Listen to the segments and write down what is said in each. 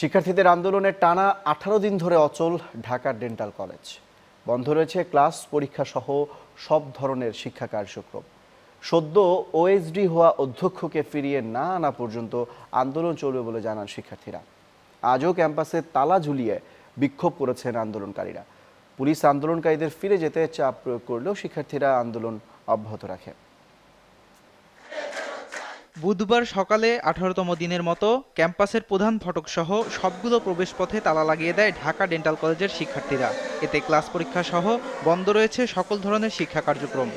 শিক্ষার্থীদের আন্দোলনের টানা আঠারো দিন ধরে অচল ঢাকার ডেন্টাল কলেজ বন্ধ রয়েছে ক্লাস পরীক্ষা সহ সব ধরনের শিক্ষা কার্যক্রম সদ্য ওএসডি হওয়া অধ্যক্ষকে ফিরিয়ে না আনা পর্যন্ত আন্দোলন চলবে বলে জানান শিক্ষার্থীরা আজও ক্যাম্পাসে তালা ঝুলিয়ে বিক্ষোভ করেছেন আন্দোলনকারীরা পুলিশ আন্দোলনকারীদের ফিরে যেতে চাপ প্রয়োগ করলেও শিক্ষার্থীরা আন্দোলন অব্যাহত রাখে বুধবার সকালে আঠারোতম দিনের মতো ক্যাম্পাসের প্রধান ফটকসহ সবগুলো প্রবেশপথে তালা লাগিয়ে দেয় ঢাকা ডেন্টাল কলেজের শিক্ষার্থীরা এতে ক্লাস পরীক্ষা সহ বন্ধ রয়েছে সকল ধরনের শিক্ষা কার্যক্রম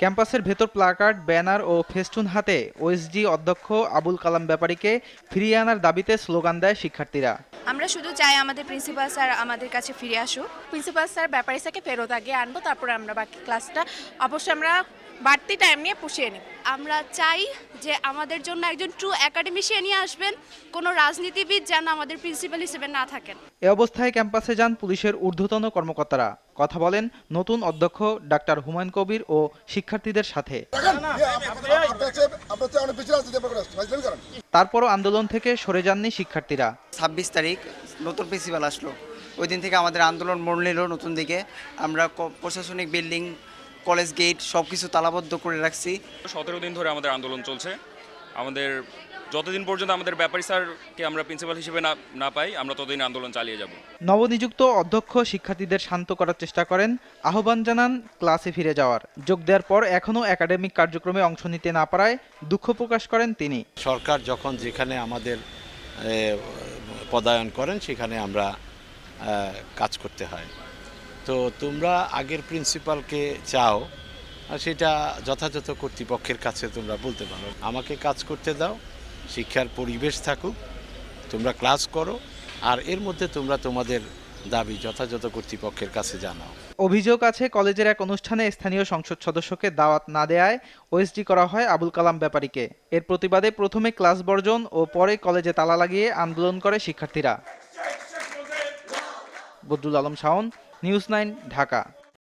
ক্যাম্পাসের ভেতর প্লাকার্ড ব্যানার ও ফেস্টুন হাতে ওএসডি অধ্যক্ষ আবুল কালাম ব্যাপারীকে ফিরিয়ে আনার দাবিতে স্লোগান দেয় শিক্ষার্থীরা আমরা শুধু চাই আমাদের প্রিন্সিপাল স্যার আমাদের কাছে ফিরে আসুক প্রিন্সিপাল স্যার ব্যাপারী স্যারকে ফেরত আগে আনবো তারপরে আমরা বাকি ক্লাসটা অবশ্যই আমরা বাড়তি টাইম নিয়ে পুষিয়ে নিই আমরা চাই যে আমাদের জন্য একজন ট্রু একাডেমিশিয়ান নিয়ে আসবেন কোনো রাজনীতিবিদ যেন আমাদের প্রিন্সিপাল হিসেবে না থাকেন এ অবস্থায় ক্যাম্পাসে যান পুলিশের ঊর্ধ্বতন কর্মকর্তারা কথা বলেন নতুন অধ্যক্ষ ডাক্তার হুমায়ুন কবির ও শিক্ষার্থীদের সাথে তারপরও আন্দোলন থেকে সরে যাননি শিক্ষার্থীরা ছাব্বিশ তারিখ নতুন প্রিন্সিপাল আসলো ওই দিন থেকে আমাদের আন্দোলন মোড় নিল নতুন দিকে আমরা প্রশাসনিক বিল্ডিং কলেজ গেট সব কিছু তালাবদ্ধ করে রাখছি সতেরো দিন ধরে আমাদের আন্দোলন চলছে আমাদের যতদিন পর্যন্ত আমাদের ব্যাপারী স্যারকে আমরা প্রিন্সিপাল হিসেবে না না পাই আমরা ততদিন আন্দোলন চালিয়ে যাব নবনিযুক্ত অধ্যক্ষ শিক্ষার্থীদের শান্ত করার চেষ্টা করেন আহ্বান জানান ক্লাসে ফিরে যাওয়ার যোগ দেওয়ার পর এখনও একাডেমিক কার্যক্রমে অংশ নিতে না পারায় দুঃখ প্রকাশ করেন তিনি সরকার যখন যেখানে আমাদের পদায়ন করেন সেখানে আমরা কাজ করতে হয় তো তোমরা আগের প্রিন্সিপালকে চাও সেটা যথাযথ কর্তৃপক্ষের কাছে তোমরা বলতে পারো আমাকে কাজ করতে দাও শিক্ষার পরিবেশ থাকুক তোমরা ক্লাস করো আর এর মধ্যে তোমরা তোমাদের দাবি যথাযথ কর্তৃপক্ষের কাছে জানাও অভিযোগ আছে কলেজের এক অনুষ্ঠানে স্থানীয় সংসদ সদস্যকে দাওয়াত না দেয়ায় ওএসডি করা হয় আবুল কালাম ব্যাপারীকে এর প্রতিবাদে প্রথমে ক্লাস বর্জন ও পরে কলেজে তালা লাগিয়ে আন্দোলন করে শিক্ষার্থীরা বদরুল আলম শাওন নিউজ নাইন ঢাকা